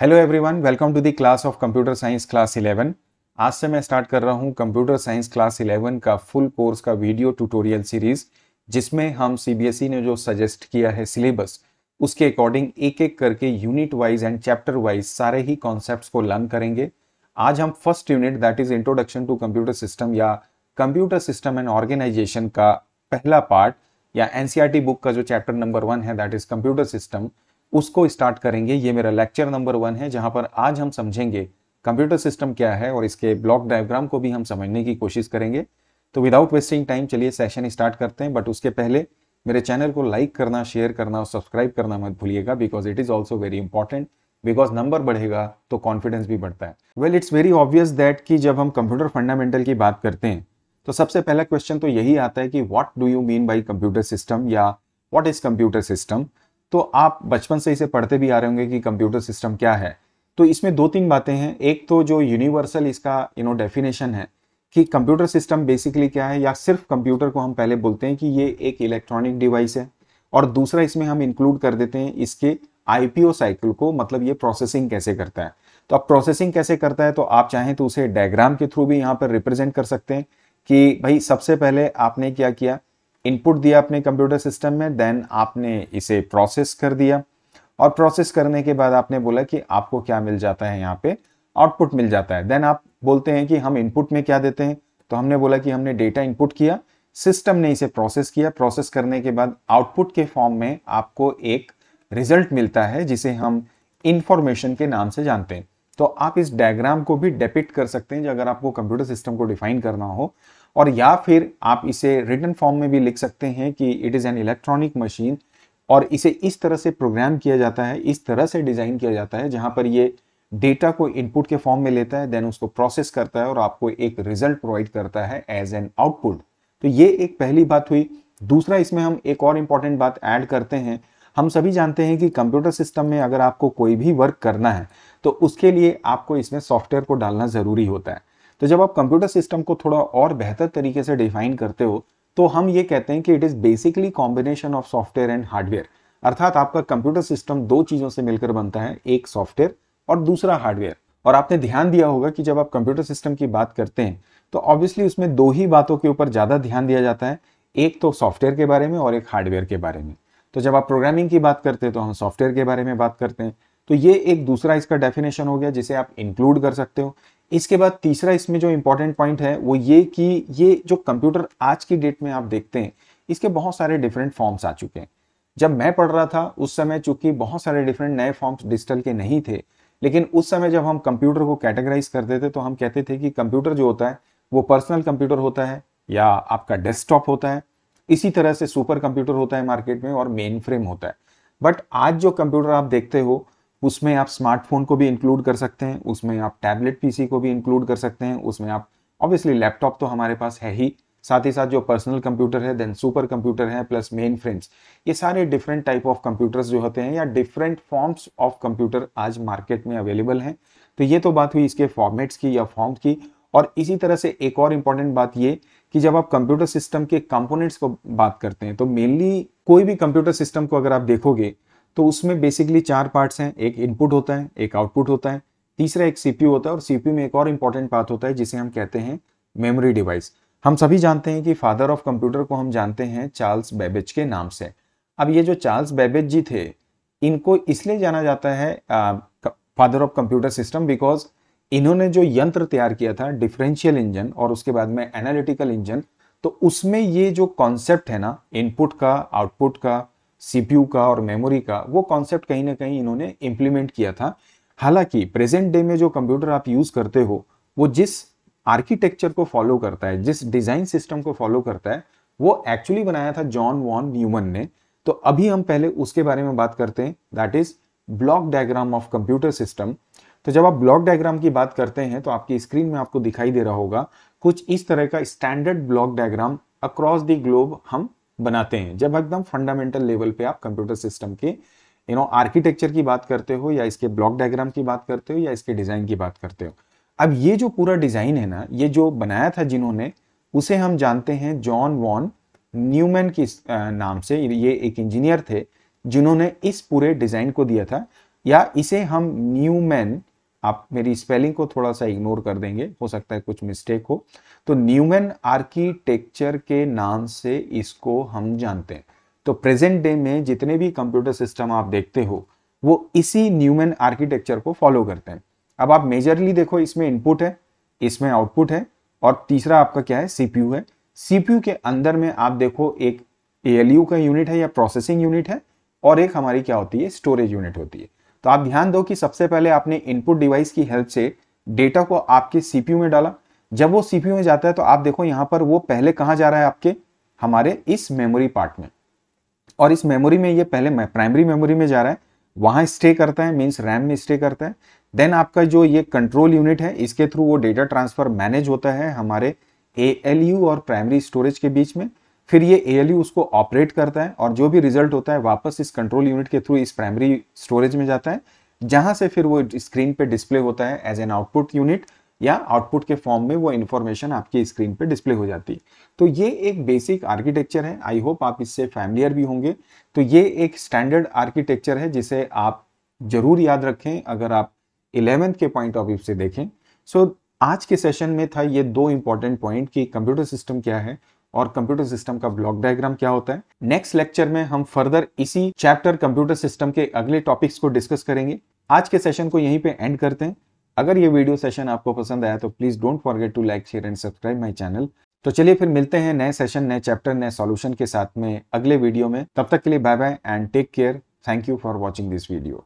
hello everyone welcome to the class of computer science class 11 आज से मैं start कर रहा हूं कंप्यूटर साइंस क्लास 11 का फुल कोर्स का वीडियो ट्यूटोरियल सीरीज जिसमें हम सीबीएसई e ने जो सजेस्ट किया है सिलेबस उसके अकॉर्डिंग एक एक करके unit wise and chapter wise सारे ही कॉन्सेप्ट को लर्न करेंगे आज हम first unit that is introduction to computer system या कंप्यूटर सिस्टम एंड ऑर्गेनाइजेशन का पहला पार्ट या एनसीआरटी बुक e का जो चैप्टर नंबर वन है दैट इज कंप्यूटर सिस्टम उसको स्टार्ट करेंगे ये मेरा लेक्चर नंबर वन है जहां पर आज हम समझेंगे कंप्यूटर सिस्टम क्या है और इसके ब्लॉक डायग्राम को भी हम समझने की कोशिश करेंगे तो विदाउट वेस्टिंग टाइम चलिए सेशन स्टार्ट करते हैं बट उसके पहले मेरे चैनल को लाइक करना शेयर करना और सब्सक्राइब करना मत भूलिएगा because it is also very important because number बढ़ेगा तो कॉन्फिडेंस भी बढ़ता है well it's very obvious that कि जब हम कंप्यूटर फंडामेंटल की बात करते हैं तो सबसे पहला क्वेश्चन तो यही आता है कि what do you mean by computer system या वॉट इज कंप्यूटर सिस्टम तो आप बचपन से इसे पढ़ते भी आ रहे होंगे कि कंप्यूटर सिस्टम क्या है तो इसमें दो तीन बातें हैं एक तो जो यूनिवर्सल इसका यू नो डेफिनेशन है कि कंप्यूटर सिस्टम बेसिकली क्या है या सिर्फ कंप्यूटर को हम पहले बोलते हैं कि ये एक इलेक्ट्रॉनिक डिवाइस है और दूसरा इसमें हम इंक्लूड कर देते हैं इसके आईपीओ साइकिल को मतलब ये प्रोसेसिंग कैसे करता है तो अब प्रोसेसिंग कैसे करता है तो आप चाहें तो उसे डायग्राम के थ्रू भी यहाँ पर रिप्रेजेंट कर सकते हैं कि भाई सबसे पहले आपने क्या किया इनपुट दिया अपने कंप्यूटर सिस्टम में देन आपने इसे प्रोसेस कर दिया और प्रोसेस करने के बाद आपने बोला कि आपको क्या मिल जाता है यहाँ पे आउटपुट मिल जाता है देन आप बोलते हैं कि हम इनपुट में क्या देते हैं तो हमने बोला कि हमने डेटा इनपुट किया सिस्टम ने इसे प्रोसेस किया प्रोसेस करने के बाद आउटपुट के फॉर्म में आपको एक रिजल्ट मिलता है जिसे हम इंफॉर्मेशन के नाम से जानते हैं तो आप इस डायग्राम को भी डेपिट कर सकते हैं जो अगर आपको कंप्यूटर सिस्टम को डिफाइन करना हो और या फिर आप इसे रिटर्न फॉर्म में भी लिख सकते हैं कि it is an electronic machine और इसे इस तरह से प्रोग्राम किया जाता है इस तरह से डिज़ाइन किया जाता है जहाँ पर ये डेटा को इनपुट के फॉर्म में लेता है देन उसको प्रोसेस करता है और आपको एक रिजल्ट प्रोवाइड करता है एज एन आउटपुट तो ये एक पहली बात हुई दूसरा इसमें हम एक और इम्पॉर्टेंट बात ऐड करते हैं हम सभी जानते हैं कि कंप्यूटर सिस्टम में अगर आपको कोई भी वर्क करना है तो उसके लिए आपको इसमें सॉफ्टवेयर को डालना ज़रूरी होता है तो जब आप कंप्यूटर सिस्टम को थोड़ा और बेहतर तरीके से डिफाइन करते हो तो हम ये कहते हैं कि it is basically combination of software and hardware अर्थात आपका कंप्यूटर सिस्टम दो चीज़ों से मिलकर बनता है एक सॉफ्टवेयर और दूसरा हार्डवेयर और आपने ध्यान दिया होगा कि जब आप कंप्यूटर सिस्टम की बात करते हैं तो ऑब्वियसली उसमें दो ही बातों के ऊपर ज़्यादा ध्यान दिया जाता है एक तो सॉफ्टवेयर के बारे में और एक हार्डवेयर के बारे में तो जब आप प्रोग्रामिंग की बात करते हैं तो हम सॉफ्टवेयर के बारे में बात करते हैं तो ये एक दूसरा इसका डेफिनेशन हो गया जिसे आप इंक्लूड कर सकते हो इसके बाद तीसरा इसमें जो इम्पोर्टेंट पॉइंट है वो ये कि ये जो कंप्यूटर आज की डेट में आप देखते हैं इसके बहुत सारे डिफरेंट फॉर्म्स आ चुके हैं जब मैं पढ़ रहा था उस समय चूंकि बहुत सारे डिफरेंट नए फॉर्म्स डिजिटल के नहीं थे लेकिन उस समय जब हम कंप्यूटर को कैटेगराइज करते थे तो हम कहते थे कि कंप्यूटर जो होता है वो पर्सनल कंप्यूटर होता है या आपका डेस्कटॉप होता है इसी तरह से सुपर कंप्यूटर होता है मार्केट में और मेन फ्रेम होता है बट आज जो कंप्यूटर आप देखते हो उसमें आप स्मार्टफोन को भी इंक्लूड कर सकते हैं उसमें आप टैबलेट पीसी को भी इंक्लूड कर सकते हैं उसमें आप ऑब्वियसली लैपटॉप तो हमारे पास है ही साथ ही साथ जो पर्सनल कंप्यूटर है देन सुपर कंप्यूटर है प्लस मेन फ्रेंड्स ये सारे डिफरेंट टाइप ऑफ कंप्यूटर्स जो होते हैं या डिफरेंट फॉर्म्स ऑफ कंप्यूटर आज मार्केट में अवेलेबल हैं तो ये तो बात हुई इसके फॉर्मेट्स की या फॉर्म की और इसी तरह से एक और इम्पॉर्टेंट बात ये कि जब आप कंप्यूटर सिस्टम के कंपोनेंट्स को बात करते हैं तो मेनली कोई भी कंप्यूटर सिस्टम को अगर आप देखोगे तो उसमें बेसिकली चार पार्ट्स हैं एक इनपुट होता है एक आउटपुट होता है तीसरा एक सीपीयू होता है और सीपीयू में एक और इंपॉर्टेंट पार्ट होता है जिसे हम कहते हैं मेमोरी डिवाइस हम सभी जानते हैं कि फादर ऑफ कंप्यूटर को हम जानते हैं चार्ल्स बेबेज के नाम से अब ये जो चार्ल्स बेबेज जी थे इनको इसलिए जाना जाता है father of computer system because इन्होंने जो यंत्र तैयार किया था डिफरेंशियल इंजन और उसके बाद में एनालिटिकल इंजन तो उसमें ये जो कॉन्सेप्ट है ना इनपुट का आउटपुट का सीपीयू का और मेमोरी का वो कॉन्सेप्ट कहीं ना कहीं इन्होंने इम्प्लीमेंट किया था हालांकि प्रेजेंट डे में जो कंप्यूटर आप यूज़ करते हो वो जिस आर्किटेक्चर को फॉलो करता है जिस डिज़ाइन सिस्टम को फॉलो करता है वो एक्चुअली बनाया था जॉन वॉन न्यूमन ने तो अभी हम पहले उसके बारे में बात करते हैं that is block diagram of computer system तो जब आप ब्लॉक डायग्राम की बात करते हैं तो आपकी स्क्रीन में आपको दिखाई दे रहा होगा कुछ इस तरह का standard block diagram across the globe हम बनाते हैं जब एकदम फंडामेंटल लेवल पे आप कंप्यूटर सिस्टम के यू नो आर्किटेक्चर की बात करते हो या इसके ब्लॉक डायग्राम की बात करते हो या इसके डिज़ाइन की बात करते हो अब ये जो पूरा डिज़ाइन है ना ये जो बनाया था जिन्होंने उसे हम जानते हैं जॉन वॉन न्यूमैन के नाम से ये एक इंजीनियर थे जिन्होंने इस पूरे डिज़ाइन को दिया था या इसे हम न्यूमैन आप मेरी स्पेलिंग को थोड़ा सा इग्नोर कर देंगे हो सकता है कुछ मिस्टेक हो तो न्यूमैन आर्किटेक्चर के नाम से इसको हम जानते हैं तो प्रेजेंट डे में जितने भी कंप्यूटर सिस्टम आप देखते हो वो इसी न्यूमैन आर्किटेक्चर को फॉलो करते हैं अब आप मेजरली देखो इसमें इनपुट है इसमें आउटपुट है और तीसरा आपका क्या है सीपीयू है सीपीयू के अंदर में आप देखो एक एलयू का यूनिट है या प्रोसेसिंग यूनिट है और एक हमारी क्या होती है स्टोरेज यूनिट होती है तो आप ध्यान दो कि सबसे पहले आपने इनपुट डिवाइस की हेल्प से डेटा को आपके सीपीयू में डाला जब वो सीपीयू में जाता है तो आप देखो यहां पर वो पहले कहां जा रहा है आपके हमारे इस मेमोरी पार्ट में और इस मेमोरी में ये पहले प्राइमरी मेमोरी में जा रहा है वहां स्टे करता है मीन्स रैम में स्टे करता है देन आपका जो ये कंट्रोल यूनिट है इसके थ्रू वो डेटा ट्रांसफर मैनेज होता है हमारे ए और प्राइमरी स्टोरेज के बीच में फिर ये ए उसको ऑपरेट करता है और जो भी रिजल्ट होता है वापस इस कंट्रोल यूनिट के थ्रू इस प्राइमरी स्टोरेज में जाता है जहां से फिर वो स्क्रीन पे डिस्प्ले होता है एज एन आउटपुट यूनिट या आउटपुट के फॉर्म में वो इन्फॉर्मेशन आपकी स्क्रीन पे डिस्प्ले हो जाती है तो ये एक बेसिक आर्किटेक्चर है आई होप आप इससे फैमिलियर भी होंगे तो ये एक स्टैंडर्ड आर्किटेक्चर है जिसे आप जरूर याद रखें अगर आप इलेवेंथ के पॉइंट ऑफ व्यू से देखें सो so, आज के सेशन में था ये दो इंपॉर्टेंट पॉइंट कि कंप्यूटर सिस्टम क्या है और कंप्यूटर सिस्टम का ब्लॉक डायग्राम क्या होता है नेक्स्ट लेक्चर में हम फर्दर इसी चैप्टर कंप्यूटर सिस्टम के अगले टॉपिक्स को डिस्कस करेंगे आज के सेशन को यहीं पे एंड करते हैं अगर ये वीडियो सेशन आपको पसंद आया तो please don't forget to like share and subscribe my channel तो चलिए फिर मिलते हैं नए सेशन नए चैप्टर नए सोल्यूशन के साथ में अगले वीडियो में तब तक के लिए bye bye and take care thank you for watching this video